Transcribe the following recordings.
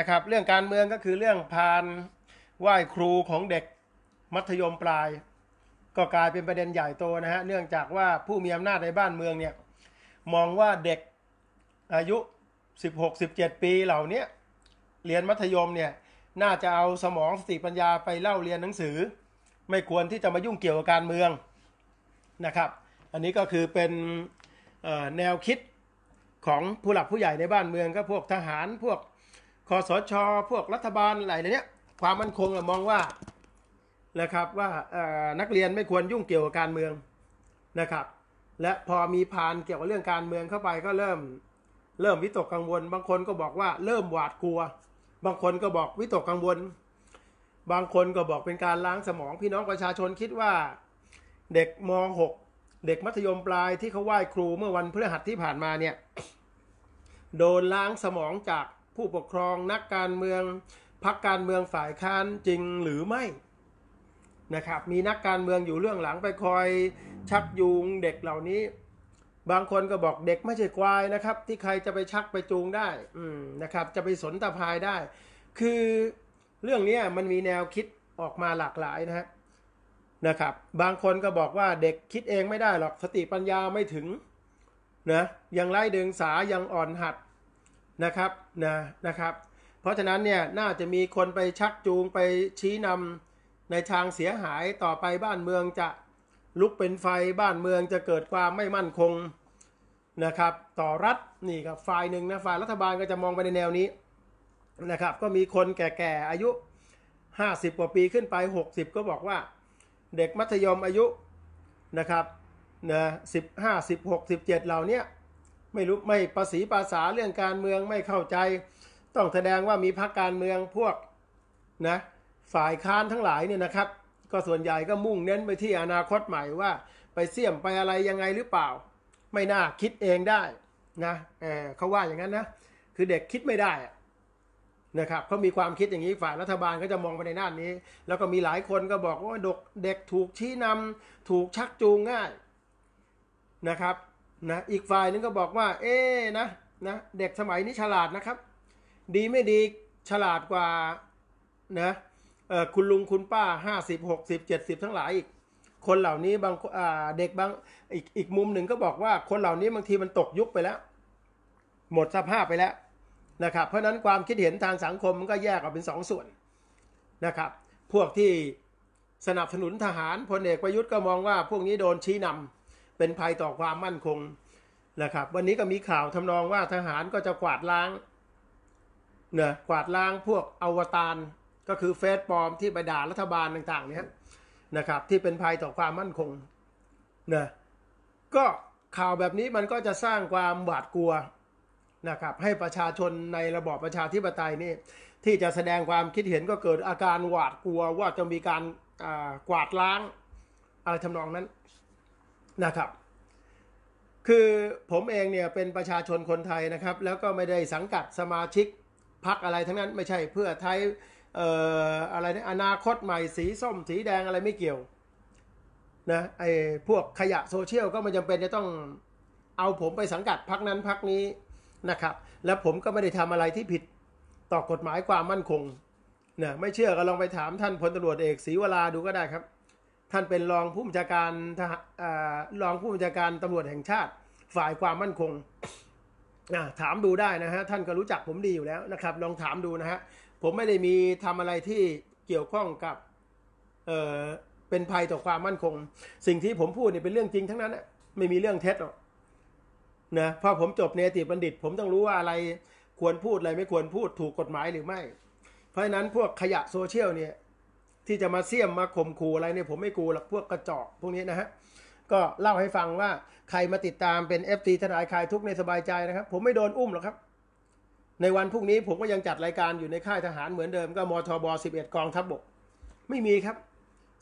นะครับเรื่องการเมืองก็คือเรื่องพานไหว้ครูของเด็กมัธยมปลาย ก็กลายเป็นประเด็นใหญ่โตนะฮะเนื่องจากว่าผู้มีอำนาจในบ้านเมืองเนี่ยมองว่าเด็กอายุ16-17 ปีเหล่านี้เรียนมัธยมเนี่ยน่าจะเอาสมองสติปัญญาไปเล่าเรียนหนังสือไม่ควรที่จะมายุ่งเกี่ยวกับการเมืองนะครับอันนี้ก็คือเป็นแนวคิดของผู้หลักผู้ใหญ่ในบ้านเมืองก็พวกทหารพวกคอสชอพวกรัฐบาลอะไรเนี้ยความมั่นคงมองว่านะครับว่านักเรียนไม่ควรยุ่งเกี่ยวกับการเมืองนะครับ และพอมีพานเกี่ยวกับเรื่องการเมืองเข้าไปก็เริ่มเริ่มวิตกกังวล บางคนก็บอกว่าเริ่มหวาดกลัว บางคนก็บอกวิตกกังวล บางคนก็บอกเป็นการล้างสมองพี่น้องประชาชนคิดว่า เด็กม .6 เด็กมัธยมปลายที่เขาไหว้ครูเมื่อวันพฤหัสที่ผ่านมาเนี่ย โดนล้างสมองจากผู้ปกครองนักการเมืองพักการเมืองฝ่ายค้านจริงหรือไม่นะครับ มีนักการเมืองอยู่เรื่องหลังไปคอย ชักยูงเด็กเหล่านี้ บางคนก็บอกเด็กไม่ใช่ควายนะครับ ที่ใครจะไปชักไปจูงได้ อืนะครับ จะไปสนตะพายได้ คือเรื่องนี้มันมีแนวคิดออกมาหลากหลายนะครับนะครับ บางคนก็บอกว่าเด็กคิดเองไม่ได้หรอกสติปัญญาไม่ถึงนะยังไล่เดิงสายังอ่อนหัดนะครับนะนะครับเพราะฉะนั้นเนี่ยน่าจะมีคนไปชักจูงไปชี้นำในทางเสียหายต่อไปบ้านเมืองจะลุกเป็นไฟบ้านเมืองจะเกิดความไม่มั่นคงนะครับต่อรัฐนี่ครับฝ่ายหนึ่งนะฝ่ายรัฐบาลก็จะมองไปในแนวนี้นะครับก็มีคนแก่ๆ อายุ 50 กว่าปีขึ้นไป 60 ก็บอกว่าเด็กมัธยมอายุนะครับนะสิบห้าสิบหกสิบเจ็ดเหล่านี้ไม่รู้ไม่ภาษีภาษาเรื่องการเมืองไม่เข้าใจ ต้องแสดงว่ามีพรรคการเมืองพวกนะ ฝ่ายค้านทั้งหลายเนี่ยนะครับ ก็ส่วนใหญ่ก็มุ่งเน้นไปที่อนาคตใหม่ว่าไปเสี่ยมไปอะไรยังไงหรือเปล่า ไม่น่าคิดเองได้นะเเขาว่าอย่างนั้นนะ คือเด็กคิดไม่ได้นะครับเขามีความคิดอย่างนี้ฝ่ายรัฐบาลก็จะมองไปในด้านนี้ แล้วก็มีหลายคนก็บอกว่าเด็กถูกชี้นำถูกชักจูงง่ายนะครับนะอีกฝ่ายนึงก็บอกว่า เอ๊นะนะเด็กสมัยนี้ฉลาดนะครับ ดีไม่ดีฉลาดกว่านะเออคุณลุงคุณป้าห้าสิบหกสิบเจ็ดสิบทั้งหลายอีกคนเหล่านี้บางเด็กบางอีกอีกมุมหนึ่งก็บอกว่า คนเหล่านี้บางทีมันตกยุคไปแล้ว หมดสภาพไปแล้วนะครับเพราะนั้นความคิดเห็นทางสังคมมันก็แยกออกเป็นสองส่วนนะครับพวกที่สนับสนุนทหารพลเอกประยุทธ์ก็มองว่า พวกนี้โดนชี้นำเป็นภัยต่อความมั่นคงนะครับวันนี้ก็มีข่าวทำนองว่าทหารก็จะกวาดล้างเนี่ยกวาดล้างพวกอวตารก็คือเฟซปลอมที่ไปด่ารัฐบาลต่างๆเนี่ยนะครับที่เป็นภัยต่อความมั่นคงนะก็ข่าวแบบนี้มันก็จะสร้างความหวาดกลัวนะครับให้ประชาชนในระบอบประชาธิปไตยนี่ที่จะแสดงความคิดเห็นก็เกิดอาการหวาดกลัวว่าจะมีการกวาดล้างอะไรทำนองนั้นนะครับ คือผมเองเนี่ยเป็นประชาชนคนไทยนะครับแล้วก็ไม่ได้สังกัดสมาชิกพักอะไรทั้งนั้นไม่ใช่เพื่อไทยอออะไรนะอนาคตใหม่สีส้มสีแดงอะไรไม่เกี่ยวนะไอ้พวกขยะโซเชียลก็ไม่จำเป็นจะต้องเอาผมไปสังกัดพักนั้นพักนี้นะครับแล้วผมก็ไม่ได้ทำอะไรที่ผิดต่อกฎหมายความมั่นคงนะไม่เชื่อก็ลองไปถามท่านพลตำรวจเอกศรีวราดูก็ได้ครับท่านเป็นรองผู้บัญชาการรองผู้บัญชาการตำรวจแห่งชาติ ฝ่ายความมั่นคงถามดูได้นะฮะ ท่านก็รู้จักผมดีอยู่แล้วนะครับลองถามดูนะฮะ ผมไม่ได้มีทำอะไรที่เกี่ยวข้องกับเเป็นภัยต่อความมั่นคง สิ่งที่ผมพูดเนี่ยเป็นเรื่องจริงทั้งนั้นะไม่มีเรื่องเท็จหรอกนะพอผมจบเนติบัณฑิตผมต้องรู้ว่าอะไรควรพูดอะไรไม่ควรพูดถูกกฎหมายหรือไม่ เพราะฉะนั้นพวกขยะโซเชียลเนี่ยที่จะมาเสี่ยมมาข่มขู่อะไรเนี่ยผมไม่กลัวหรอกพวกกระจอกพวกนี้นะฮะ ก็เล่าให้ฟังว่าใครมาติดตามเป็น f อทนายคลายทุกในสบายใจนะครับ ผมไม่โดนอุ้มหรอกครับ ในวันพรุ่งนี้ผมก็ยังจัดรายการอยู่ในค่ายทหารเหมือนเดิมก็มทบ11 กองทัพบบก ไม่มีครับ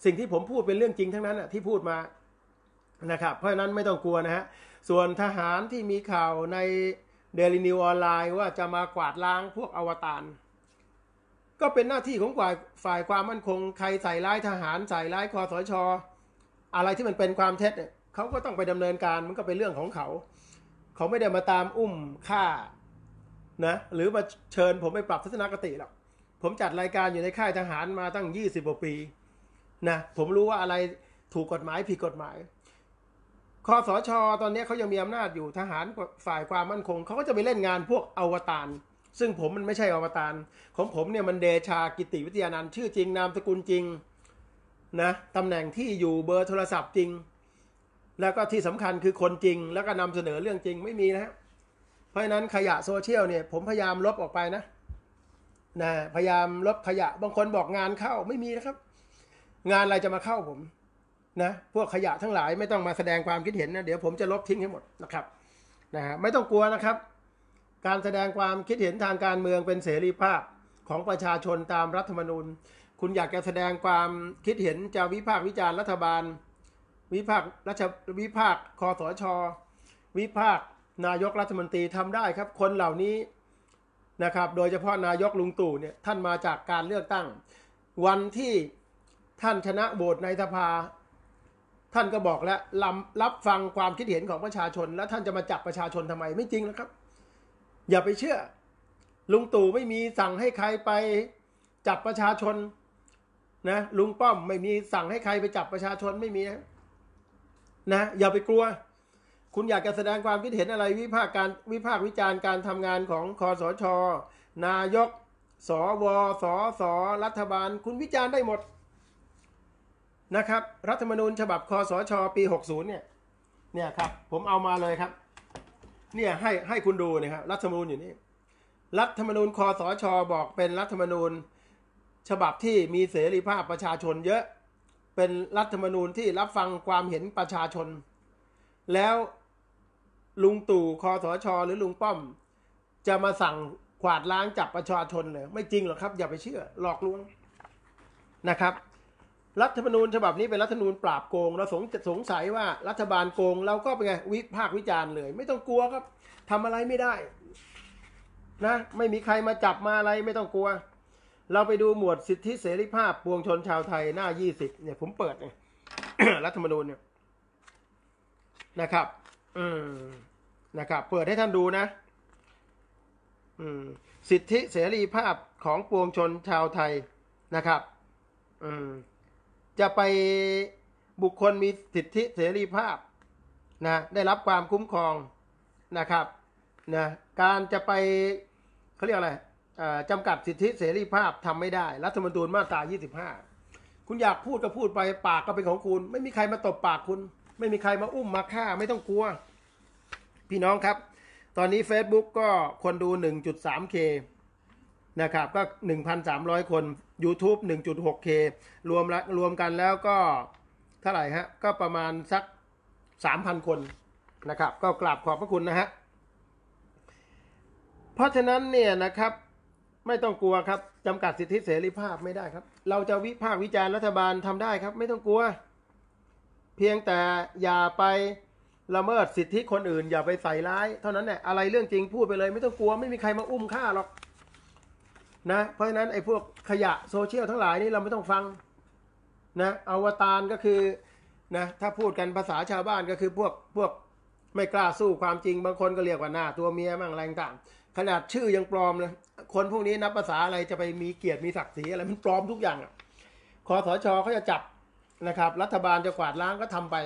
สิ่งที่ผมพูดเป็นเรื่องจริงทั้งนั้นอ่ะที่พูดมา นะครับเพราะฉะนั้นไม่ต้องกลัวนะฮะส่วนทหารที่มีข่าวในเดลินิวออนไลน์ว่าจะมากวาดล้างพวกอวตารก็เป็นหน้าที่ของฝ่ายฝ่ายความมั่นคง ใครใส่ร้ายทหารใส่ร้ายคอสชอะไรที่มันเป็นความเท็จเนี่ยเขาก็ต้องไปดำเนินการมันก็เป็นเรื่องของเขา เขาไม่ได้มาตามอุ้มฆ่านะหรือมาเชิญผมไปปรับทัศนคติหรอกผมจัดรายการอยู่ในค่ายทหารมาตั้ง20กว่าปีนะผมรู้ว่าอะไรถูกกฎหมายผิดกฎหมายคอสชอตอนนี้เขายังมีอำนาจอยู่ทหารฝ่ายความมั่นคงเขาก็จะไปเล่นงานพวกอวตารซึ่งผมมันไม่ใช่อวตารของผมเนี่ยมันเดชากิติวิทยานันท์ชื่อจริงนามสกุลจริงนะตำแหน่งที่อยู่เบอร์โทรศัพท์จริง แล้วก็ที่สำคัญคือคนจริง แล้วก็นำเสนอเรื่องจริงไม่มีนะะเพราะฉะนั้นขยะโซเชียลเนี่ยผมพยายามลบออกไปนะนะพยายามลบขยะบางคนบอกงานเข้าไม่มีนะครับ งานอะไรจะมาเข้าผมนะพวกขยะทั้งหลาย ไม่ต้องมาแสดงความคิดเห็นนะเดี๋ยวผมจะลบทิ้งให้หมดนะครับนะฮะไม่ต้องกลัวนะครับการแสดงความคิดเห็นทางการเมืองเป็นเสรีภาพของประชาชนตามรัฐธรรมนูญ คุณอยากจะแสดงความคิดเห็น จะวิพากษ์วิจารณ์รัฐบาล วิพากษ์รัฐวิพากษ์คอสชวิพากษ์นายกรัฐมนตรีทำได้ครับคนเหล่านี้นะครับ โดยเฉพาะนายกลุงตู่เนี่ยท่านมาจากการเลือกตั้ง วันที่ท่านชนะโหวตในสภาท่านก็บอกแล้วรับฟังความคิดเห็นของประชาชน แล้วท่านจะมาจับประชาชนทำไมไม่จริงนะครับอย่าไปเชื่อลุงตู่ไม่มีสั่งให้ใครไปจับประชาชนนะ ลุงป้อมไม่มีสั่งให้ใครไปจับประชาชนไม่มีนะนะอย่าไปกลัวคุณอยากจะแสดงความคิดเห็นอะไรวิพากษ์การวิพากษ์วิจารณ์การทำงานของคอสช นายกสวสสรัฐบาล คุณวิจารณ์ได้หมดนะครับ รัฐธรรมนูญฉบับคอสชปี 60 เนี่ย เนี่ยครับผมเอามาเลยครับเนี่ยให้ให้คุณดูนะครับรัฐธรรมนูญอยู่นี่ รัฐธรรมนูญคอสชอบอกเป็นรัฐธรรมนูญฉบับที่มีเสรีภาพประชาชนเยอะเป็นรัฐธรรมนูญที่รับฟังความเห็นประชาชน แล้วลุงตู่คอสชอหรือลุงป้อม จะมาสั่งขวาดล้างจับประชาชนเลยไม่จริงหรอกครับอย่าไปเชื่อ หลอกลวง นะครับรัฐธรรมนูญฉบับนี้ เป็นรัฐธรรมนูญปราบโกงเราสงสงสัยว่ารัฐบาลโกงเราก็เป็นไง วิพากษ์วิจารณ์เลยไม่ต้องกลัวครับ ทำอะไรไม่ได้นะไม่มีใครมาจับมาอะไรไม่ต้องกลัว เราไปดูหมวดสิทธิเสรีภาพ ปวงชนชาวไทยหน้ายี่สิบเนี่ยผมเปิดเนี่ยรัฐธรรมนูญเนี่ยนะครับอืมนะครับ เปิดให้ท่านดูนะอืม สิทธิเสรีภาพของปวงชนชาวไทยนะครับ อืมจะไปบุคคลมีสิทธิเสรีภาพนะได้รับความคุ้มครองนะครับนะการจะไปเขาเรียกอะไรจำกัดสิทธิเสรีภาพทำไม่ได้ รัฐธรรมนูญมาตรา 25 คุณอยากพูดก็พูดไปปากก็เป็นของคุณ ไม่มีใครมาตบปากคุณ ไม่มีใครมาอุ้มมาฆ่าไม่ต้องกลัว พี่น้องครับ ตอนนี้ Facebook ก็คนดู 1.3K นะครับ ก็ 1,300 คน YouTube 1.6K รวมลรวมกันแล้วก็ เท่าไหร่ฮะก็ประมาณสัก 3,000 คนนะครับ ก็กราบขอบพระคุณนะฮะเพราะฉะนั้นเนี่ยนะครับ ไม่ต้องกลัวครับจำกัดสิทธิเสรีภาพไม่ได้ครับ เราจะวิพากษ์วิจารณ์รัฐบาลทำได้ครับ ไม่ต้องกลัว เพียงแต่อย่าไป ละเมิดสิทธิคนอื่นอย่าไปใส่ร้าย เท่านั้นแหละอะไรเรื่องจริงพูดไปเลย ไม่ต้องกลัวไม่มีใครมาอุ้มฆ่าหรอกนะเพราะฉะนั้นไอ้พวกขยะโซเชียลทั้งหลายนี่เราไม่ต้องฟังนะอวตารก็คือ นะ ถ้าพูดกันภาษาชาวบ้านก็คือพวกพวกไม่กล้าสู้ความจริงบางคนก็เรียกว่าหน้า ตัวเมียมั่งอะไรต่าง ขนาดชื่อยังปลอมเลยคนพวกนี้นับภาษาอะไรจะไปมีเกียรติมีศักดิ์ศรีอะไรมันปลอมทุกอย่างคอสชเขาจะจับนะครับ รัฐบาลจะกวาดล้างก็ทำไป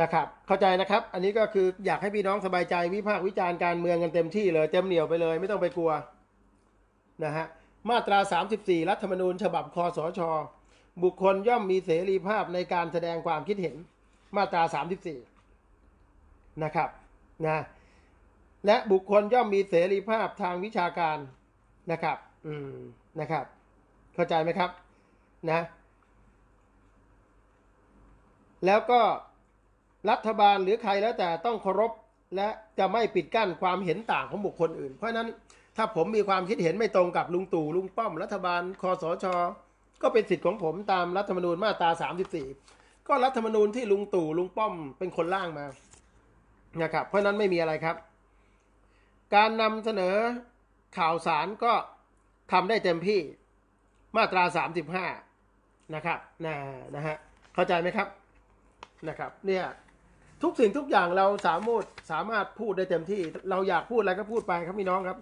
นะครับ เข้าใจนะครับ อันนี้ก็คืออยากให้พี่น้องสบายใจวิพากษ์วิจารณ์การเมืองกันเต็มที่เลยเต็มเหนียวไปเลย ไม่ต้องไปกลัวนะฮะมาตรา 34 รัฐธรรมนูญ ฉบับคอสช บุคคลย่อมมีเสรีภาพในการแสดงความคิดเห็น มาตรา 34นะครับนะ และบุคคลย่อมมีเสรีภาพทางวิชาการนะครับ อืมนะครับ เข้าใจไหมครับ นะ แล้วก็รัฐบาลหรือใครแล้วแต่ต้องเคารพและจะไม่ปิดกั้นความเห็นต่างของบุคคลอื่นเพราะนั้นถ้าผมมีความคิดเห็นไม่ตรงกับลุงตู่ลุงป้อมรัฐบาลคอสช ก็เป็นสิทธิ์ของผมตามรัฐธรรมนูญมาตรา34ก็รัฐธรรมนูญที่ลุงตู่ลุงป้อมเป็นคนร่างมานะครับเพราะนั้นไม่มีอะไรครับ การนำเสนอข่าวสารก็ทำได้เต็มที่ มาตรา35 นะครับนะนะฮะเข้าใจไหมครับ นะครับ เนี่ยทุกสิ่งทุกอย่างเราสามารถสามารถพูดได้เต็มที่เราอยากพูดอะไรก็พูดไปครับพี่น้องครับ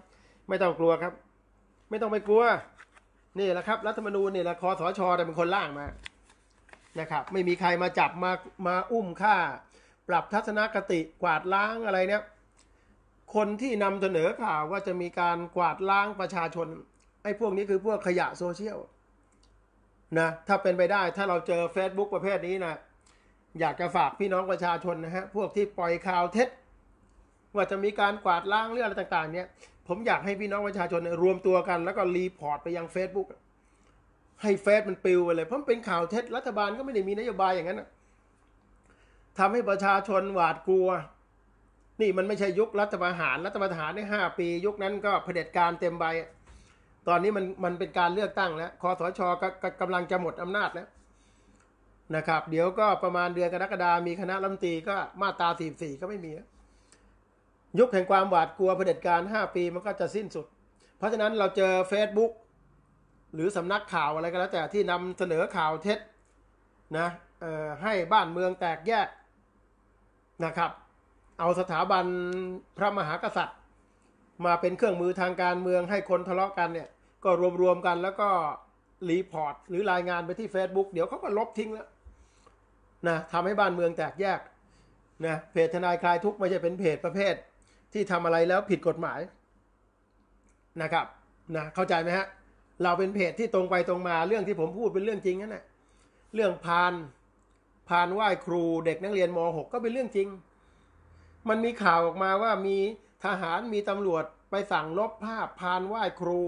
ไม่ต้องกลัวครับ ไม่ต้องไปกลัวนี่แหละครับรัฐธรรมนูญนี่แหละคอสชเป็นคนล่างมานะครับไม่มีใครมาจับมามาอุ้มฆ่า ปรับทัศนคติกวาดล้างอะไรเนี่ยคนที่นำเสนอข่าวว่าจะมีการกวาดล้างประชาชนไอ้พวกนี้คือพวกขยะโซเชียลนะถ้าเป็นไปได้ถ้าเราเจอ Facebook ประเภทนี้นะอยากจะฝากพี่น้องประชาชนนะฮะพวกที่ปล่อยข่าวเท็จว่าจะมีการกวาดล้างเรื่องอะไรต่าง ๆ เนี่ยผมอยากให้พี่น้องประชาชนรวมตัวกันแล้วก็รีพอร์ตไปยัง Facebook ให้เฟซมันปิวไปเลย เพราะเป็นข่าวเท็จรัฐบาลก็ไม่ได้มีนโยบายอย่างนั้นทำให้ประชาชนหวาดกลัว นี่มันไม่ใช่ยุครัฐประหารรัฐประหารในห้าปียุคนั้นก็เผด็จการเต็มใบ ตอนนี้มันมันเป็นการเลือกตั้งแล้วคอสชกกำลังจะหมดอำนาจแล้วนะครับเดี๋ยวก็ประมาณเดือนกรกฎามีคณะรัฐมนตรีก็มาตราสี่สี่ก็ไม่มีแล้วยุคแห่งความหวาดกลัวเผด็จการ 5 ปี มันก็จะสิ้นสุด เพราะฉะนั้นเราเจอ Facebook หรือสำนักข่าวอะไรก็แล้ว แต่ที่นำเสนอข่าวเท็จนะให้บ้านเมืองแตกแยกนะครับเอาสถาบันพระมหากษัตริย์ มาเป็นเครื่องมือทางการเมืองให้คนทะเลาะกันเนี่ยก็รวมๆกันแล้วก็รีพอร์ต หรือรายงานไปที่ Facebook เดี๋ยวเขาก็ลบทิ้งแล้วนะทำให้บ้านเมืองแตกแยกนะเพจทนายคลายทุกข์ไม่ใช่เป็นเพจประเภทที่ทำอะไรแล้วผิดกฎหมาย นะครับนะเข้าใจไหมฮะ เราเป็นเพจที่ตรงไปตรงมาเรื่องที่ผมพูดเป็นเรื่องจริงนั่นแหละเรื่องพานพานไหว้ครูเด็กนักเรียนม .6 ก็เป็นเรื่องจริง มันมีข่าวออกมาว่ามีทหารมีตำรวจไปสั่งลบภาพพานไหว้ครู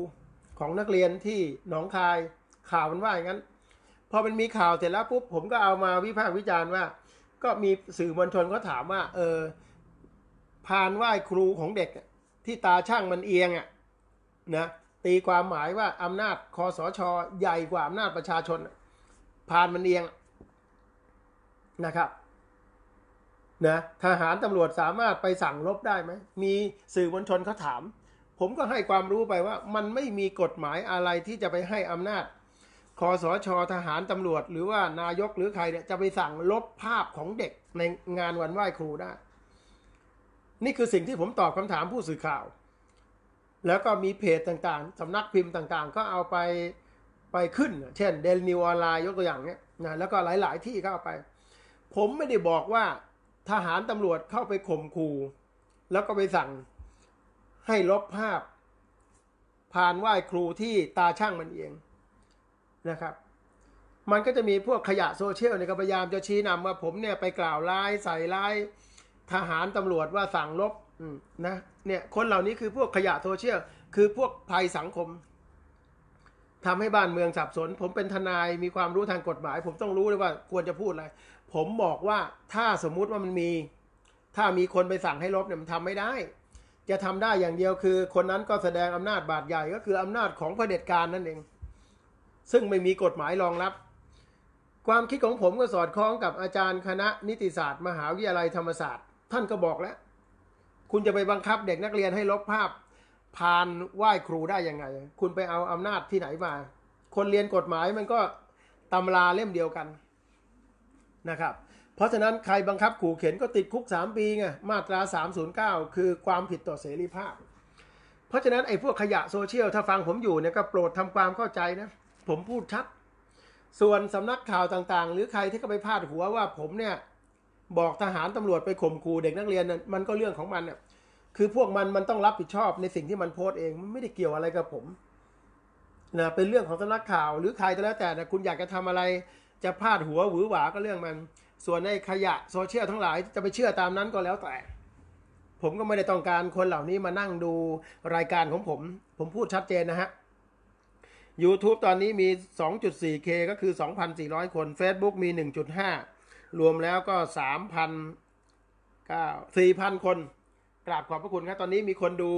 ของนักเรียนที่หนองคาย ข่าวมันว่าอย่างนั้นพอมันมีข่าวเสร็จแล้วปุ๊บผมก็เอามาวิพากษ์วิจารณ์ว่า ก็มีสื่อมวลชนก็ถามว่า เออพานไหว้ครูของเด็ก ที่ตาช่างมันเอียงอ่ะนะตีความหมายว่าอำนาจคอสชอใหญ่กว่าอำนาจประชาชนพานมันเอียงนะครับนะทหารตำรวจสามารถไปสั่งลบได้ไหมมีสื่อมวลชนเขาถาม ผมก็ให้ความรู้ไปว่ามันไม่มีกฎหมายอะไรที่จะไปให้อำนาจคอสชอทหารตำรวจหรือว่านายกหรือใครเนี่ยจะไปสั่งลบภาพของเด็กในงานวันไหว้ครูได้นี่คือสิ่งที่ผมตอบคำถามผู้สื่อข่าว แล้วก็มีเพจต่าง ๆสำนักพิมพ์ต่างๆ ก็เอาไปไปขึ้น เช่นเดลนิวออนไลน์ยกตัวอย่างเนี้ยนะแล้วก็หลายๆที่ก็เอาไป ผมไม่ได้บอกว่าทหารตำรวจเข้าไปข่มขู่แล้วก็ไปสั่ง ให้ลบภาพ ผ่านไหว้ครูที่ตาช่างมันเองนะครับ มันก็จะมีพวกขยะโซเชียลเนี่ยพยายามจะชี้นำว่า ผมเนี่ยไปกล่าวร้ายใส่ร้ายทหาร ตำรวจว่าสั่งลบนะเนี่ย คนเหล่านี้คือพวกขยะโซเชียลคือพวกภัยสังคมทำให้บ้านเมืองสับสน ผมเป็นทนาย มีความรู้ทางกฎหมาย ผมต้องรู้เลยว่าควรจะพูดอะไร ผมบอกว่าถ้าสมมุติว่ามันมี ถ้ามีคนไปสั่งให้ลบเนี่ย มันทำไม่ได้ จะทำได้อย่างเดียวคือคนนั้นก็แสดงอำนาจบาดใหญ่ ก็คืออำนาจของเผด็จการนั่นเองซึ่งไม่มีกฎหมายรองรับ ความคิดของผมก็สอดคล้องกับอาจารย์คณะนิติศาสตร์ มหาวิทยาลัยธรรมศาสตร์ท่านก็บอกแล้ว คุณจะไปบังคับเด็กนักเรียนให้ลบภาพพานไหว้ครูได้ยังไง คุณไปเอาอำนาจที่ไหนมา คนเรียนกฎหมายมันก็ตำราเล่มเดียวกันนะครับ เพราะฉะนั้นใครบังคับขู่เข็นก็ติดคุก 3 ปีไง มาตรา 309 คือความผิดต่อเสรีภาพ เพราะฉะนั้นไอ้พวกขยะโซเชียล ถ้าฟังผมอยู่เนี่ย ก็โปรดทำความเข้าใจนะ ผมพูดชัด ส่วนสำนักข่าวต่างๆ หรือใครที่ก็ไปพาดหัวว่าผมเนี่ยบอกทหารตำรวจไปข่มขู่เด็กนักเรียนมันก็เรื่องของมันี่ะ คือพวกมันมันต้องรับผิดชอบในสิ่งที่มันโพสเองมันไม่ได้เกี่ยวอะไรกับผมนะเป็นเรื่องของสำนักข่าว หรือใครก็แล้วแต่นะคุณอยากจะทำอะไร จะพาดหัวหวือหวา ก็เรื่องมัน ส่วนในขยะโซเชียลทั้งหลายจะไปเชื่อตามนั้นก็แล้วแต่ ผมก็ไม่ได้ต้องการคนเหล่านี้มานั่งดูรายการของผม ผมพูดชัดเจนนะฮะ YouTube ตอนนี้มี 2.4K ก็คือ2,400คน Facebook มี1.5รวมแล้วก็สามพันเก้าสี่พันคน กราบขอบพระคุณครับ ตอนนี้มีคนดู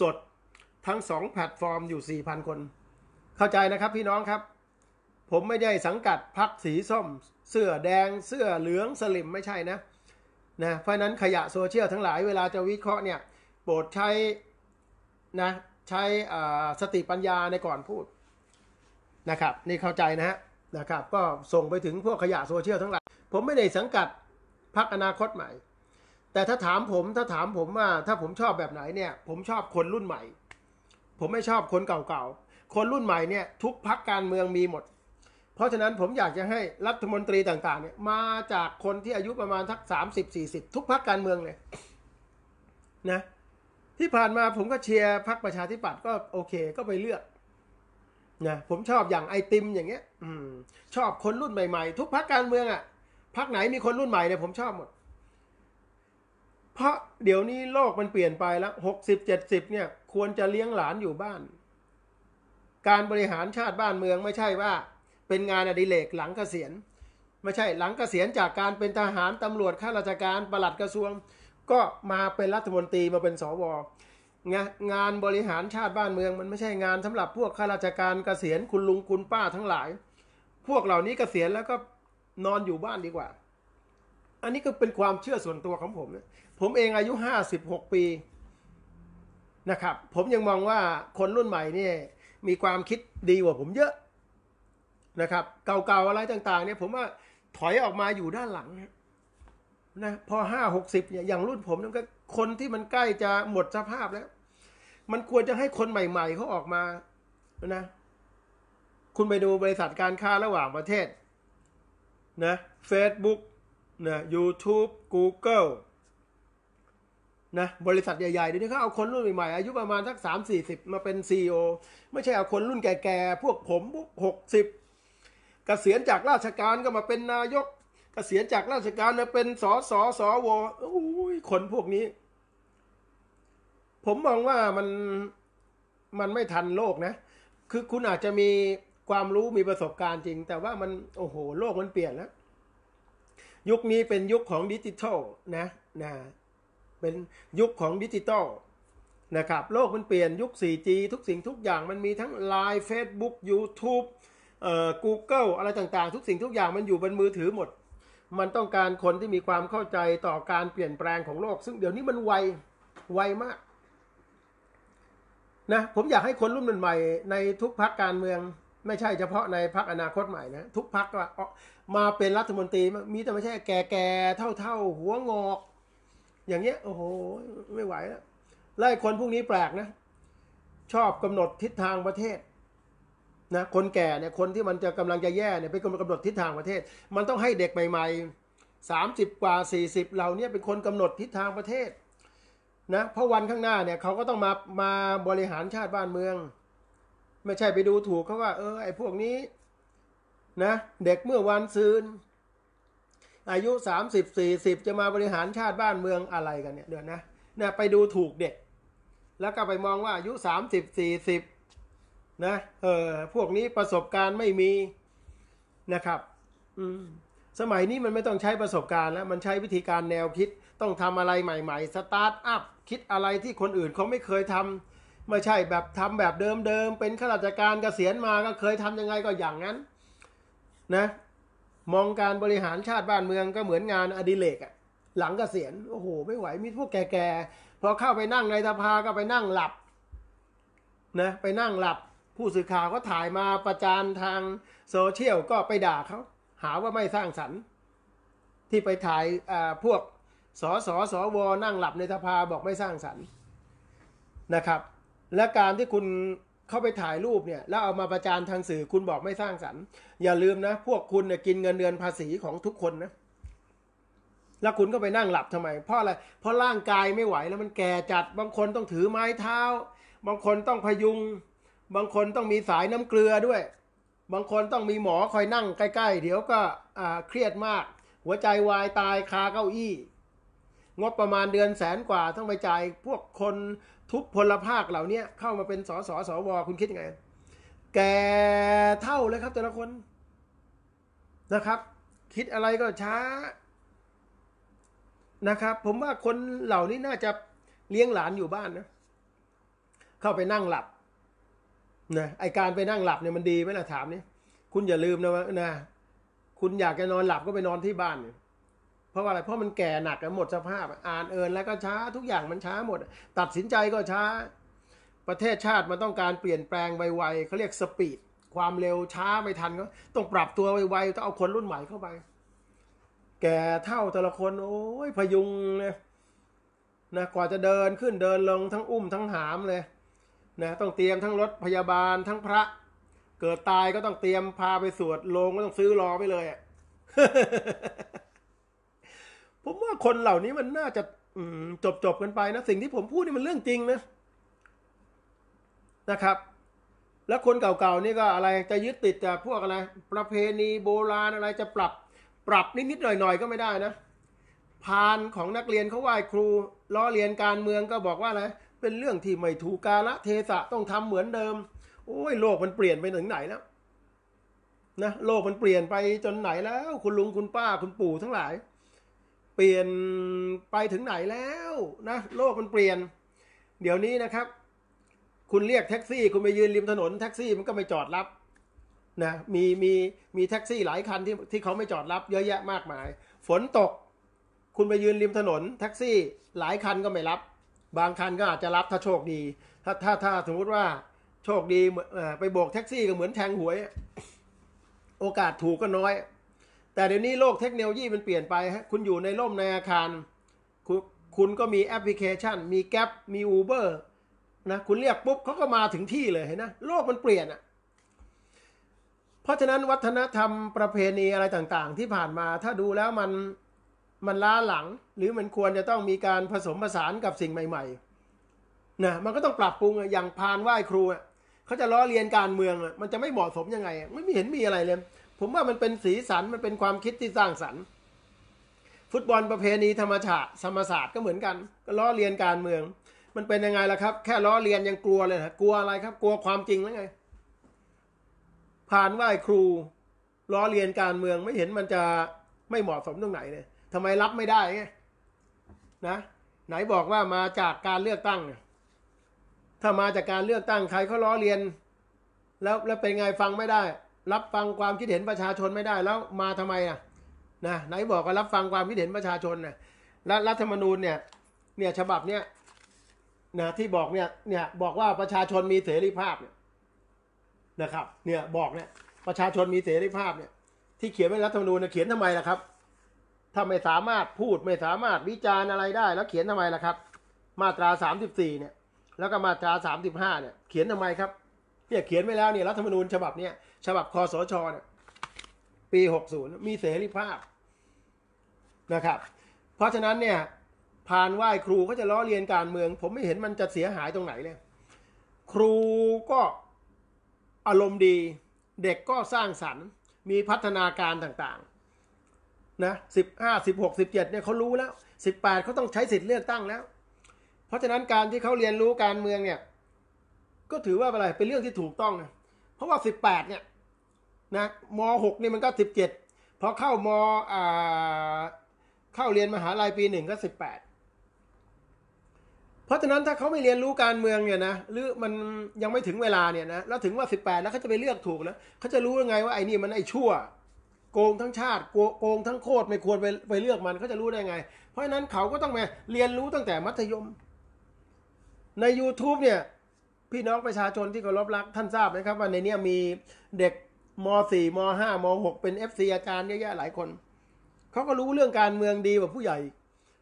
สดทั้งสองแพลตฟอร์มอยู่สี่พันคน เข้าใจนะครับพี่น้องครับ ผมไม่ได้สังกัดพักสีส้มเสื้อแดงเสื้อเหลืองสลิมไม่ใช่นะนะเพราะนั้นขยะโซเชียลทั้งหลายเวลาจะวิเคราะห์เนี่ย โปรดใช้นะใช้สติปัญญาในก่อนพูดนะครับนี่เข้าใจนะฮะนะครับ ก็ส่งไปถึงพวกขยะโซเชียลทั้งหลายผมไม่ได้สังกัดพรรคอนาคตใหม่ แต่ถ้าถามผม ถ้าถามผมว่า ถ้าผมชอบแบบไหนเนี่ย ผมชอบคนรุ่นใหม่ ผมไม่ชอบคนเก่าๆ คนรุ่นใหม่เนี่ย ทุกพักการเมืองมีหมด เพราะฉะนั้นผมอยากจะให้รัฐมนตรีต่าง ๆเนี่ย มาจากคนที่อายุประมาณทักสามสิบสี่สิบทุกพักการเมืองเลยนะ ที่ผ่านมาผมก็เชียร์พรรคประชาธิปัตย์ก็โอเค ก็ไปเลือกนะผมชอบอย่างไอติม อย่างเงี้ย อืม ชอบคนรุ่นใหม่ๆ ทุกพักการเมืองอะ่ะพักไหนมีคนรุ่นใหม่เนี่ยผมชอบหมด เพราะเดี๋ยวนี้โลกมันเปลี่ยนไปแล้วหกสิบเจ็ดสิบเนี่ย ควรจะเลี้ยงหลานอยู่บ้าน การบริหารชาติบ้านเมืองไม่ใช่ว่า เป็นงานอดิเรกหลังเกษียณ ไม่ใช่หลังเกษียณจากการเป็นทหารตำรวจข้าราชการประหลัดกระทรวง ก็มาเป็นรัฐมนตรีมาเป็น สวงานบริหารชาติบ้านเมือง มันไม่ใช่งานสำหรับพวกข้าราชการเกษียณคุณลุงคุณป้า ทั้งหลาย พวกเหล่านี้เกษียณแล้วก็นอนอยู่บ้านดีกว่า อันนี้ก็เป็นความเชื่อส่วนตัวของผมนผมเองอายุห้าสิบหกปีนะครับ ผมยังมองว่าคนรุ่นใหม่นี่มีความคิดดีกว่าผมเยอะนะครับ เก่าๆอะไรต่าง ๆ เนี่ย ผมว่าถอยออกมาอยู่ด้านหลังนะพอห้าหกสิบเนี่ยอย่างรุ่นผมนั่นก็คนที่มันใกล้จะหมดสภาพแล้ว มันควรจะให้คนใหม่ๆเขาออกมานะ คุณไปดูบริษัทการค้าระหว่างประเทศนะ Facebook นะ YouTube Google นะบริษัทใหญ่ๆเดี๋ยวนี้เขาเอาคนรุ่นใหม่ๆ อายุประมาณสัก 3 40 มาเป็น CEO ไม่ใช่เอาคนรุ่นแก่ๆพวกผมพวกหกสิบเกษียณจากราชการก็มาเป็นนายก เกษียณจากราชการมาเป็นสอสอสวโอยคนพวกนี้ ผมมองว่ามันมันไม่ทันโลกนะ คือคุณอาจจะมีความรู้มีประสบการณ์จริง แต่ว่ามันโอ้โห โลกมันเปลี่ยนแล้ว ยุคนี้เป็นยุคของดิจิทัลนะ นะ เป็นยุคของดิจิทัลนะครับ โลกมันเปลี่ยนยุค 4G ทุกสิ่งทุกอย่างมันมีทั้ง Line Facebook YouTube เอ่อ Google อะไรต่างๆทุกสิ่งทุกอย่างมันอยู่บนมือถือหมด มันต้องการคนที่มีความเข้าใจต่อการเปลี่ยนแปลงของโลก ซึ่งเดี๋ยวนี้มันไวไวมากนะ ผมอยากให้คนรุ่นใหม่ในทุกพักการเมืองไม่ใช่เฉพาะในพักอนาคตใหม่นะทุกพักก็มาเป็นรัฐมนตรี มีแต่ไม่ใช่แก่แก่เท่าเท่าหัวงอก อย่างเงี้ยโอ้โหไม่ไหวแล้วไล่คนพวกนี้แปลกนะ ชอบกำหนดทิศทางประเทศ นะ คนแก่เนี่ยคนที่มันจะกำลังจะแย่เนี่ยเป็นคนกำหนดทิศทางประเทศ มันต้องให้เด็กใหม่ๆสามสิบกว่าสี่สิบเ่านี้เป็นคนกำหนดทิศทางประเทศนะเพราะวันข้างหน้าเนี่ยเขาก็ต้องมามาบริหารชาติบ้านเมืองไม่ใช่ไปดูถูกเขาว่า เออไอ้พวกนี้นะเด็กเมื่อวันซืนอายุสามสิบสี่สิบจะมาบริหารชาติบ้านเมืองอะไรกันเนี่ยเดือนนะเนี่ยไปดูถูกเด็กแล้วก็ไปมองว่าอายุสามสิบสี่สิบนะเออพวกนี้ประสบการณ์ไม่มีนะครับอืมสมัยนี้มันไม่ต้องใช้ประสบการณ์แล้วมันใช้วิธีการแนวคิดต้องทำอะไรใหม่ๆสตาร์ทอัพคิดอะไรที่คนอื่นเขาไม่เคยทำไม่ใช่แบบ ทำแบบเดิมๆ เป็นข้าราชการกรเกษียณมาก็เคยทำยังไงก็อย่างนั้น นะ มองการบริหารชาติบ้านเมืองก็เหมือนงาน อดิเรกอะหลังกเกษียณโอ้โหไม่ไหวมีพวกแก่ๆพอเข้าไปนั่งในสภา ก็ไปนั่งหลับนะไปนั่งหลับ ผู้สื่อข่าวก็ถ่ายมาประจานทางโซเชียลก็ไปด่าเขา หาว่าไม่สร้างสรรค์ ที่ไปถ่ายอ่าพวกสอสอสวนั่งหลับในสภาบอกไม่สร้างสรรค์นะครับและการที่คุณเข้าไปถ่ายรูปเนี่ย แล้วเอามาประจานทางสื่อคุณบอกไม่สร้างสรรค์ อย่าลืมนะพวกคุณเนี่ยกินเงินเดือนภาษีของทุกคนนะ แล้วคุณก็ไปนั่งหลับทำไม เพราะอะไรเพราะร่างกายไม่ไหว แล้วมันแก่จัดบางคนต้องถือไม้เท้า บางคนต้องพยุง บางคนต้องมีสายน้ำเกลือด้วย บางคนต้องมีหมอคอยนั่งใกล้ๆ เดี๋ยวก็เครียดมาก หัวใจวายตายคาเก้าอี้งบประมาณเดือนแสนกว่าต้องไปจ่ายพวกคนทุกพลภาคเหล่านี้เข้ามาเป็นสสสวคุณคิดยังไง แก่เท่าเลยครับ แต่ละคนนะครับคิดอะไรก็ช้านะครับผมว่าคนเหล่านี้น่าจะเลี้ยงหลานอยู่บ้านนะเข้าไปนั่งหลับนะไอการไปนั่งหลับเนี่ยมันดีไหมล่ะถามนี่คุณอย่าลืมนะว่านะคุณอยากจะนอนหลับก็ไปนอนที่บ้านเนี่ยเพราะอะไร เพราะมันแก่หนักหมดสภาพ อ่านเอินแล้วก็ช้า ทุกอย่างมันช้าหมด ตัดสินใจก็ช้า ประเทศชาติมันต้องการเปลี่ยนแปลงไวๆเขาเรียกสปีด ความเร็วช้าไม่ทันก็ ต้องปรับตัวไวๆ ต้องเอาคนรุ่นใหม่เข้าไป แก่เท่าแต่ละคน โอ้ยพยุงเลยนะ กว่าจะเดินขึ้นเดินลงทั้งอุ้มทั้งหามเลย นะ ต้องเตรียมทั้งรถพยาบาลทั้งพระ เกิดตายก็ต้องเตรียมพาไปสวดลงก็ต้องซื้อรอไปเลยอะผมว่าคนเหล่านี้มันน่าจะจบจบกันไปนะสิ่งที่ผมพูดนี่มันเรื่องจริงนะนะครับ แล้วคนเก่าๆนี่ก็อะไรจะยึดติดแต่พวกอะไร ประเพณีโบราณอะไรจะปรับปรับนิดๆหน่อยๆก็ไม่ได้นะ พานของนักเรียนเขาไหว้ครูล้อเรียนการเมืองก็บอกว่าอะไรเป็นเรื่องที่ไม่ถูกกาละเทศะต้องทำเหมือนเดิมโอ้ยโลกมันเปลี่ยนไปถึงไหนแล้วนะโลกมันเปลี่ยนไปจนไหนแล้ว คุณลุงคุณป้าคุณปู่ทั้งหลายเปลี่ยนไปถึงไหนแล้วนะ โลกมันเปลี่ยน เดี๋ยวนี้นะครับ คุณเรียกแท็กซี่คุณไปยืนริมถนนแท็กซี่มันก็ไม่จอดรับนะมีมีมีแท็กซี่หลายคันที่ที่เขาไม่จอดรับเยอะแยะมากมาย ฝนตกคุณไปยืนริมถนนแท็กซี่หลายคันก็ไม่รับ บางคันก็อาจจะรับถ้าโชคดี ถ้าถ้าถ้าสมมติว่าโชคดีไปโบกแท็กซี่ก็เหมือนแทงหวย โอกาสถูกก็น้อยแต่เดี๋ยวนี้โลกเทคโนโลยีมันเปลี่ยนไปฮะคุณอยู่ในร่มในอาคารคคุณก็มีแอปพลิเคชัน มีแกลมีอูเบอร์นะคุณเรียกปุ๊บเขาก็มาถึงที่เลยนะ โลกมันเปลี่ยนอะ่ะเพราะฉะนั้นวัฒนธรรมประเพณีอะไรต่างๆที่ผ่านมาถ้าดูแล้วมันมันล้าหลังหรือมันควรจะต้องมีการผสมผสานกับสิ่งใหม่ๆนะมันก็ต้องปรับปรุงอย่างพานไหว้ครูเขาจะล้อเรียนการเมืองมันจะไม่เหมาะสมยังไง ไม่มีเห็นมีอะไรเลยผมว่ามันเป็นสีสันมันเป็นความคิดที่สร้างสรรค์ ฟุตบอลประเพณีธรรมชาติธรรมศาสตร์ก็เหมือนกันก็ล้อเลียนการเมือง มันเป็นยังไงล่ะครับ แค่ล้อเลียนยังกลัวเลยนะกลัวอะไรครับ กลัวความจริงแล้วไง ผ่านไหว้ครูล้อเลียนการเมือง ไม่เห็นมันจะไม่เหมาะสมตรงไหนเลยทำไมรับไม่ได้ไงนะไหนบอกว่ามาจากการเลือกตั้งเนี่ยถ้ามาจากการเลือกตั้ง ใครเขาล้อเลียน แล้วแล้วเป็นไงฟังไม่ได้รับฟังความคิดเห็นประชาชนไม่ได้แล้วมาทำไมอ่ะนะไหนบอกว่ารับฟังความคิดเห็นประชาชนนะและรัฐธรรมนูญเนี่ย เนี่ยฉบับเนี่ยนะที่บอกเนี่ย เนี่ยบอกว่าประชาชนมีเสรีภาพเนี่ยนะครับ เนี่ยบอกเนี่ย ประชาชนมีเสรีภาพเนี่ย ที่เขียนไว้รัฐธรรมนูญเขียนทำไมล่ะครับ ถ้าไม่สามารถพูดไม่สามารถวิจารณ์อะไรได้ แล้วเขียนทำไมล่ะครับ มาตราสามสิบสี่เนี่ย แล้วก็มาตราสามสิบห้าเนี่ย เขียนทำไมครับ เนี่ยเขียนไว้แล้วเนี่ยรัฐธรรมนูญฉบับเนี่ยฉบับคอสชเนี่ยปี 60 มีเสรีภาพนะครับ เพราะฉะนั้นเนี่ยผ่านไหว้ครูก็จะล้อเรียนการเมือง ผมไม่เห็นมันจะเสียหายตรงไหนเลย ครูก็อารมณ์ดีเด็กก็สร้างสรรค์ มีพัฒนาการต่างๆนะสิบห้าสิบหกสิบเจ็ดเนี่ยเขารู้แล้วสิบแปดเขาต้องใช้สิทธิ์เลือกตั้งแล้ว เพราะฉะนั้นการที่เขาเรียนรู้การเมืองเนี่ยก็ถือว่าอะไรเป็นเรื่องที่ถูกต้องนะเพราะว่าสิบแปดเนี่ยนะมหกนี่มันก็สิบเจ็ดพอเข้ามอ่า เข้าเรียนมหาลัยปีหนึ่งก็สิบแปดเพราะฉะนั้นถ้าเขาไม่เรียนรู้การเมืองเนี่ยนะหรือมันยังไม่ถึงเวลาเนี่ยนะแล้วถึงว่าสิบแปดแล้วเขาจะไปเลือกถูกนะเขาจะรู้ยังไงว่าไอ้นี่มันไอ้ชั่วโกงทั้งชาติโกงทั้งโคตรไม่ควรไปไปเลือกมันเขาจะรู้ได้ไง เพราะฉะนั้นเขาก็ต้องมาเรียนรู้ตั้งแต่มัธยม ใน YouTube เนี่ยพี่น้องประชาชนที่เคารพรักท่านทราบนะครับว่าในนี้มีเด็กมสี่มห้ามหกเป็นเอฟซีอาจารย์เยอะแยะหลายคน เขาก็รู้เรื่องการเมืองดีกว่าผู้ใหญ่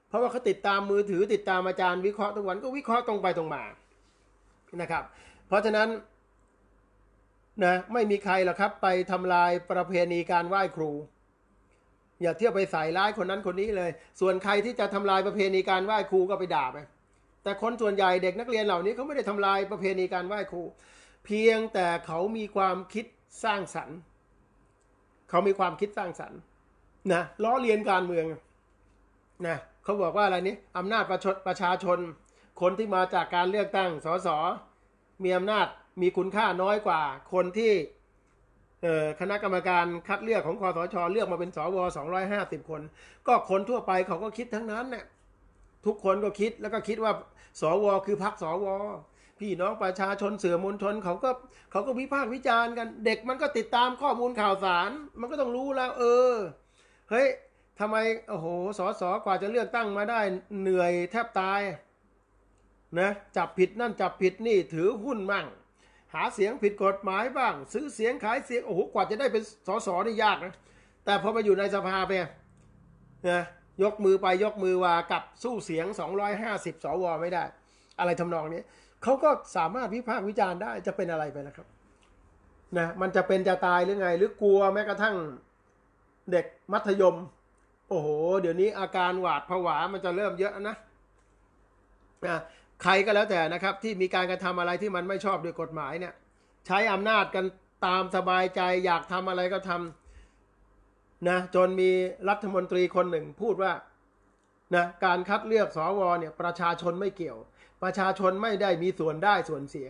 เพราะว่าเขาติดตามมือถือติดตามอาจารย์วิเคราะห์ทุกวัน ก็วิเคราะห์ตรงไปตรงมานะครับ เพราะฉะนั้นนะไม่มีใครหรอกครับ ไปทำลายประเพณีการไหว้ครู อย่าเที่ยวไปใส่ร้ายคนนั้นคนนี้เลย ส่วนใครที่จะทำลายประเพณีการไหว้ครูก็ไปด่าไป แต่คนส่วนใหญ่เด็กนักเรียนเหล่านี้เขาไม่ได้ทำลายประเพณีการไหว้ครู เพียงแต่เขามีความคิดสร้างสรรค์ เขามีความคิดสร้างสรรค์นะล้อเลียนการเมืองนะเขาบอกว่าอะไรนี้อำนาจประชดประชาชน คนที่มาจากการเลือกตั้งสสมีอำนาจมีคุณค่าน้อยกว่า คนที่คณะกรรมการคัดเลือกของคอสชเลือกมาเป็นสวสอองร้้ยหาสิบคน ก็คนทั่วไปเขาก็คิดทั้งนั้นเนี่ยทุกคนก็คิด แล้วก็คิดว่า สว คือพักสวพี่น้องประชาชนเสือมวลชนเขาก็เขาก็วิพากษ์วิจารณ์กัน เด็กมันก็ติดตามข้อมูลข่าวสาร มันก็ต้องรู้แล้วเออเฮ้ยทำไมโอ้โหสอสอกว่าจะเลือกตั้งมาได้เหนื่อยแทบตายนะจับผิดนั่นจับผิดนี่ถือหุ้นมั่ง หาเสียงผิดกฎหมายบ้าง ซื้อเสียงขายเสียงโอ้โหกว่าจะได้เป็นสอสอนี่ยากนะแต่พอมาอยู่ในสภาไปนะยกมือไปยกมือว่ากับสู้เสียง 250สวไม่ได้ อะไรทำนองนี้เขาก็สามารถวิพากษ์วิจารณ์ได้จะเป็นอะไรไปนะครับนะมันจะเป็นจะตายหรือไง หรือกลัวแม้กระทั่งเด็กมัธยม โอ้โหเดี๋ยวนี้อาการหวาดผวามันจะเริ่มเยอะนะนะใครก็แล้วแต่นะครับ ที่มีการกระทำอะไรที่มันไม่ชอบด้วยกฎหมายเนี่ย ใช้อำนาจกันตามสบายใจ อยากทำอะไรก็ทำนะ จนมีรัฐมนตรีคนหนึ่งพูดว่านะการคัดเลือกสอวอเนี่ยประชาชนไม่เกี่ยวประชาชนไม่ได้มีส่วนได้ส่วนเสีย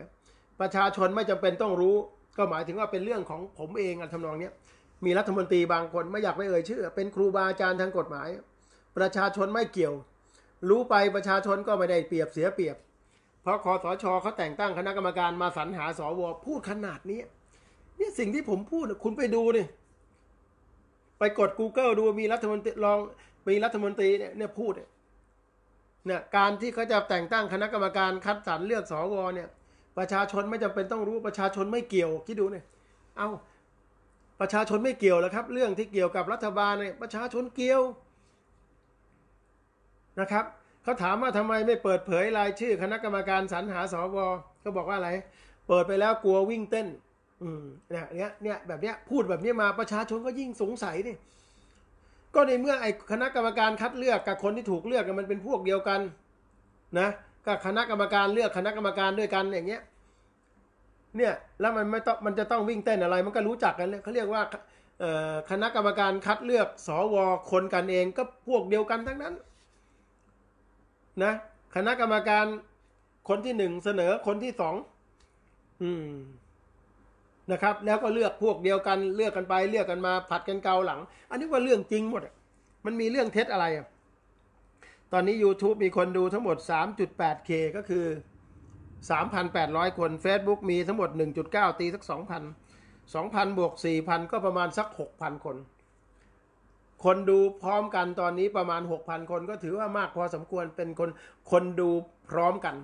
ประชาชนไม่จำเป็นต้องรู้ ก็หมายถึงว่าเป็นเรื่องของผมเองอะทำนองนี้มีรัฐมนตรีบางคนไม่อยากไปเอ่ยชื่อ เป็นครูบาอาจารย์ทางกฎหมาย ประชาชนไม่เกี่ยว รู้ไปประชาชนก็ไม่ได้เปรียบ เสีย เปรียบเพราะคอสชเขาแต่งตั้งคณะกรรมการมาสรรหาสวพูดขนาด นี้ เนี่ยสิ่งที่ผมพูดคุณไปดูนี่ไปกด Google ดูมีรัฐมนตรีลองมีรัฐมนตรีเนี่ยพูดเนี่ยการที่เขาจะแต่งตั้งคณะกรรมการคัดสรรเลือกสวเนี่ย ประชาชนไม่จำเป็นต้องรู้ประชาชนไม่เกี่ยวคิดดูเนี่ยเอาประชาชนไม่เกี่ยวแล้วครับ เรื่องที่เกี่ยวกับรัฐบาลเนี่ยประชาชนเกี่ยว นะครับเขาถามว่าทำไมไม่เปิดเผยราย ชื่อ คณะกรรมการสรรหาสวก็บอกว่าอะไรเปิดไปแล้วกลัววิ่งเต้นอืมเนี่ยเนี่ยแบบเนี้ย พูดแบบนี้มาประชาชนก็ยิ่งสงสัยเนี่ยก็ในเมื่อไอ้คณะกรรมการคัดเลือกกับคนที่ถูกเลือกมันเป็นพวกเดียวกัน นะกับคณะกรรมการเลือกคณะกรรมการด้วยกันอย่างเงี้ย เนี่ย แล้วมันไม่ต้องมันจะต้องวิ่งเต้นอะไร มันก็รู้จักกันเขาเรียกว่าคณะกรรมการคัดเลือกสวคนกันเอง ก็พวกเดียวกันทั้งนั้นนะคณะกรรมการคนที่หนึ่งเสนอ คนที่สองอืมนะครับ แล้วก็เลือกพวกเดียวกันเลือกกันไปเลือกกันมาผัดกันเกาหลัง อันนี้ว่าเรื่องจริงหมด มันมีเรื่องเท็จอะไรอ่ะตอนนี้ YouTube มีคนดูทั้งหมด 3.8K ก็คือ 3,800 คน Facebook มีทั้งหมด 1.9 ตี สัก 2,000 2,000บวก4,000 ก็ประมาณสัก 6,000 คน คนดูพร้อมกันตอนนี้ประมาณ 6,000 คนก็ถือว่ามากพอสมควรเป็นคนคนดูพร้อมกัน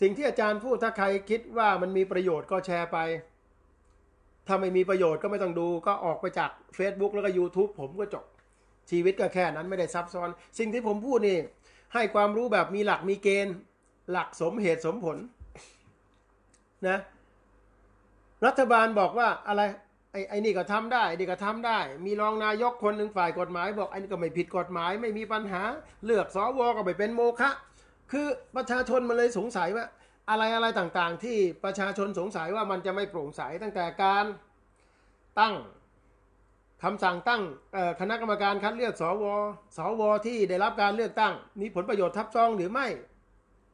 สิ่งที่อาจารย์พูด ถ้าใครคิดว่ามันมีประโยชน์ก็แชร์ไป ถ้าไม่มีประโยชน์ก็ไม่ต้องดู ก็ออกไปจาก Facebook แล้วก็ YouTube ผมก็จบชีวิตก็แค่นั้นไม่ได้ซับซ้อน สิ่งที่ผมพูดนี่ ให้ความรู้แบบมีหลักมีเกณฑ์ หลักสมเหตุสมผลนะรัฐบาลบอกว่าอะไรไอ้ไอนี่ก็ทำได้ไนี่ก็ทำได้มีรองนายกคนหนึ่งฝ่ายกฎหมาย บอกไอ้นี่ก็ไม่ผิดกฎหมายไม่มีปัญหา เลือกสวก็ไม่เป็นโมฆะคือประชาชนมันเลยสงสัยว่าอะไรอะไรต่างๆ ที่ประชาชนสงสัยว่ามันจะไม่โปร่งใสตั้งแต่การตั้งคำสั่งตั้งคณะกรรมการคัดเลือกสวสว ที่ได้รับการเลือกตั้งมีผลประโยชน์ทับซ้อนหรือไม่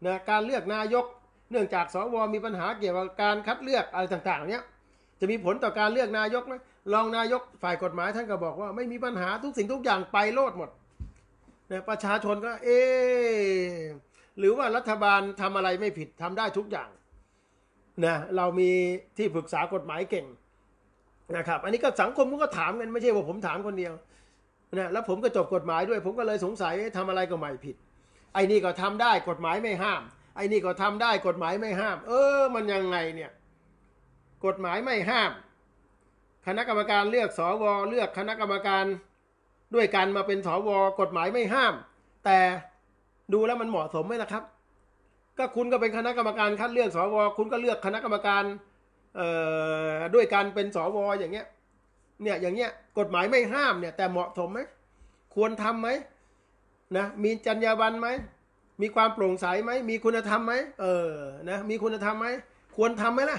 นะการเลือกนายก เนื่องจากสวมีปัญหาเกี่ยวกับการคัดเลือกอะไรต่างๆเนี้ยจะมีผลต่อการเลือกนายกไหมรองนายกฝ่ายกฎหมายท่านก็บอกว่าไม่มีปัญหาทุกสิ่งทุกอย่างไปโลดหมดนะประชาชนก็เอหรือว่ารัฐบาลทำอะไรไม่ผิด ทำได้ทุกอย่างนะเรามีที่ปรึกษากฎหมายเก่งนะครับอันนี้ก็สังคมมันก็ถามกัน ไม่ใช่ว่า ผมถามคนเดียวนะแล้วผมก็จบกฎหมายด้วย ผมก็เลยสงสัยทำอะไรก็ไม่ผิด ไอ้นี่ก็ทำได้กฎหมายไม่ห้ามไอ้นี่ก็ทำได้กฎหมายไม่ห้าม เออ มันยังไงเนี่ย กฎหมายไม่ห้าม คณะกรรมการเลือกสวเลือกคณะกรรมการด้วยกันมาเป็นสวกฎหมายไม่ห้าม แต่ดูแล้วมันเหมาะสมไหมล่ะครับ ก็คุณก็เป็นคณะกรรมการคัดเลือกสว คุณก็เลือกคณะกรรมการด้วยการเป็นสว อย่างเงี้ย เนี่ยอย่างเงี้ย กฎหมายไม่ห้ามเนี่ย แต่เหมาะสมไหมควรทำไหมนะ มีจรรยาบรรณไหม มีความโปร่งใสไหม มีคุณธรรมไหมเออ นะ มีคุณธรรมไหม ควรทำไหมล่ะ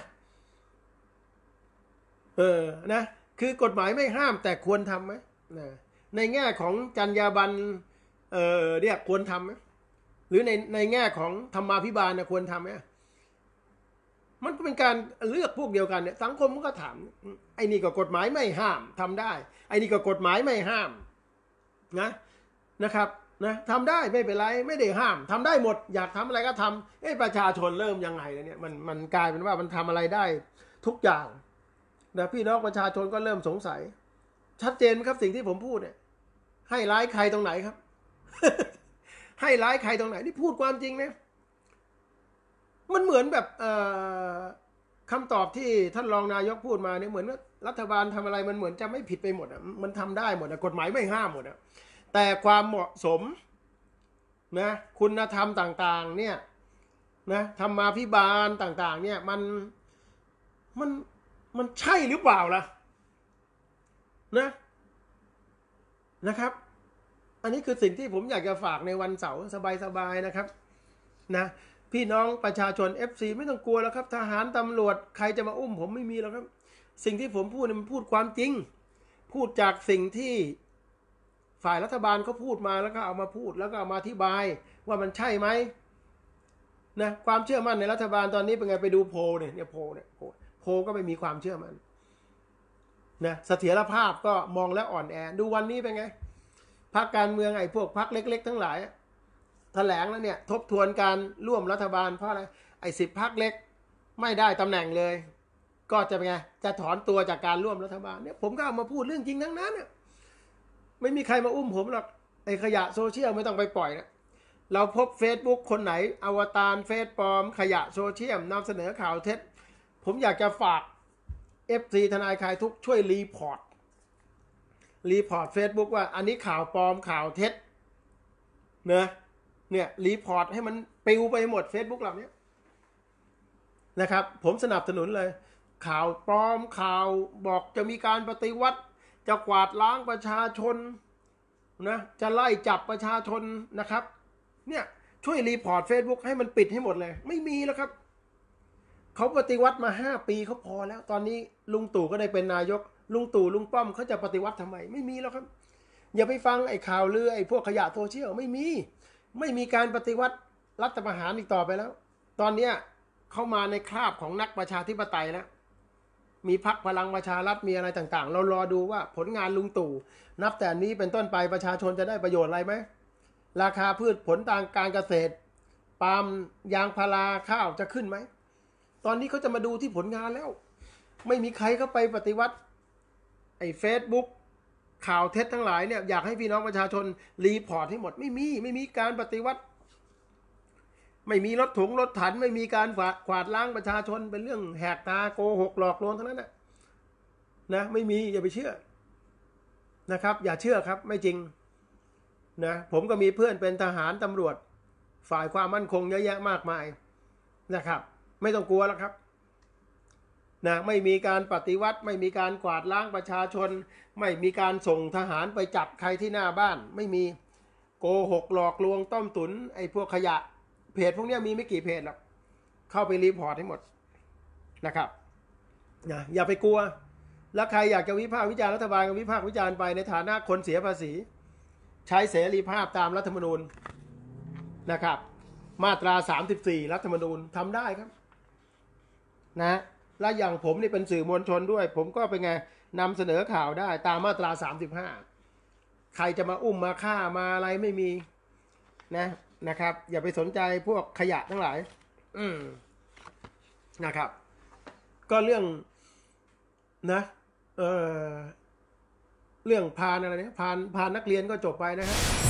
เออ นะ คือกฎหมายไม่ห้ามแต่ควรทำไหมนะในแง่ของจรรยาบรรณเออเนี่ยควรทำไหมหรือในในแง่ของธรรมาภิบาลนะควรทำไหมมันก็เป็นการเลือกพวกเดียวกันเนี่ย สังคมมันก็ถามไอ้นี่ก็กฎหมายไม่ห้าม ทำได้ ไอ้นี่ก็กฎหมายไม่ห้าม นะนะครับ นะทำได้ไม่เป็นไรไม่ได้ห้าม ทำได้หมดอยากทำอะไรก็ทำไอ้ประชาชนเริ่มยังไงเนี่ยมันมันกลายเป็นว่ามันทำอะไรได้ทุกอย่างนะพี่น้องประชาชนก็เริ่มสงสัย ชัดเจนครับสิ่งที่ผมพูดเนี่ย ให้ร้ายใครตรงไหนครับให้ร้ายใครตรงไหนนี่พูดความจริงนะมันเหมือนแบบคำตอบที่ท่านรองนายกพูดมาเนี่ยเหมือนว่ารัฐบาลทำอะไร มันเหมือนจะไม่ผิดไปหมด อ่ะมันทำได้หมดอ่ะกฎหมายไม่ห้ามหมดอ่ะแต่ความเหมาะสมนะคุณธรรมต่างๆเนี่ย นะธรรมาพิบาลต่างๆเนี่ยมันมัน มันใช่หรือเปล่าล่ะ นะนะครับอันนี้คือสิ่งที่ผมอยากจะฝากในวันเสาร์สบายๆ นะครับนะพี่น้องประชาชน FC ไม่ต้องกลัวแล้วครับทหารตำรวจใครจะมาอุ้มผมไม่มีแล้วครับ สิ่งที่ผมพูดมันพูดความจริงพูดจากสิ่งที่ฝ่ายรัฐบาลเขาพูดมาแล้วก็เอามาพูดแล้วก็เอามาอธิบายว่ามันใช่ไหมนะความเชื่อมั่นในรัฐบาลตอนนี้เป็นไงไปดูโพเนี่ยเนี่ยโพเนี่ยโพโพก็ไม่มีความเชื่อมั่นนะเสถียรภาพก็มองแล้วอ่อนแอดูวันนี้เป็นไงพรรคการเมืองไอ้พวกพรรคเล็ก ๆ ทั้งหลาย แถลงแล้วเนี่ยทบทวนการร่วมรัฐบาล เพราะอะไรไอ้สิบพรรคเล็ก ไม่ได้ตำแหน่งเลย ก็จะเป็นไงจะถอนตัวจากการร่วมรัฐบาลเนี่ยผมก็เอามาพูดเรื่องจริงทั้งนั้นเนี่ยไม่มีใครมาอุ้มผมหรอกไอ้ขยะโซเชียลไม่ต้องไปปล่อยนะเราพบ Facebook คนไหน อวตารเฟซปลอมขยะโซเชียลนำเสนอข่าวเท็จผมอยากจะฝาก FC ทนายคลายทุกช่วยรีพอร์ตรีพอร์ต Facebook ว่าอันนี้ข่าวปลอมข่าวเท็จเนะเนี่ยรีพอร์ตให้มันปิวไปหมด Facebook เหล่านี้นะครับ ผมสนับสนุนเลย ข่าวปลอมข่าวบอกจะมีการปฏิวัติ จะกวาดล้างประชาชนนะจะไล่จับประชาชนนะครับเนี่ยช่วยรีพอร์ต Facebook ให้มันปิดให้หมดเลย ไม่มีแล้วครับเขาปฏิวัติมา5ปีเขาพอแล้ว ตอนนี้ลุงตู่ก็ได้เป็นนายกลุงตู่ลุงป้อมเขาจะปฏิวัติทำไมไม่มีแล้วครับ อย่าไปฟังไอ้ข่าวลือไอ้พวกขยะโซเชียลไม่มี ไม่มีการปฏิวัติรัฐประหารอีกต่อไปแล้ว ตอนเนี้เข้ามาในคราบของนักประชาธิปไตยแล้ว มีพักพลังประชารัฐมีอะไรต่างๆ เรารอดูว่าผลงานลุงตู่นับแต่นี้เป็นต้นไปประชาชนจะได้ประโยชน์อะไรไหมราคาพืชผลทางการเกษตรปาล์มยางพาราข้าวจะขึ้นไหมตอนนี้เขาจะมาดูที่ผลงานแล้ว ไม่มีใครเข้าไปปฏิวัติไอ้เฟซบุ๊กข่าวเท็จทั้งหลายเนี่ยอยากให้พี่น้องประชาชนรีพอร์ตให้หมดไม่มีไม่มีการปฏิวัติ ไม่มีรถถงรถถันไม่มีการขวาดล้างประชาชนเป็นเรื่องแหกตาโกหกหลอกลวงทั้งนั้นนะนะ ไม่มีอย่าไปเชื่อนะครับ อย่าเชื่อครับ ไม่จริง นะผมก็มีเพื่อนเป็นทหารตำรวจ ฝ่ายความมั่นคง เยอะแยะมากมาย นะครับ ไม่ต้องกลัวแล้วครับนะไม่มีการปฏิวัติไม่มีการกวาดล้างประชาชน ไม่มีการส่งทหารไปจับใครที่หน้าบ้าน ไม่มีโกหกหลอกลวงต้มตุนไอ้พวกขยะเพจพวกนี้มีไม่กี่เพจหรอกเข้าไปรีพอร์ตให้หมดนะครับนะอย่าไปกลัวแล้วใครอยากจะวิพากษ์วิจารณ์รัฐบาลก็วิพากษ์วิจารณ์ไปในฐานะคนเสียภาษี ใช้เสรีภาพตามรัฐธรรมนูญนะครับ มาตรา34รัฐธรรมนูญทำได้ครับ นะและอย่างผมนี่เป็นสื่อมวลชนด้วย ผมก็เป็นไงนำเสนอข่าวได้ตามมาตรา35 ใครจะมาอุ้มมาฆ่ามาอะไรไม่มี นะ นะครับอย่าไปสนใจพวกขยะทั้งหลาย อืมนะครับ ก็เรื่อง นะ เออเรื่องพานอะไรเนี่ยพานพานนักเรียนก็จบไปนะฮะ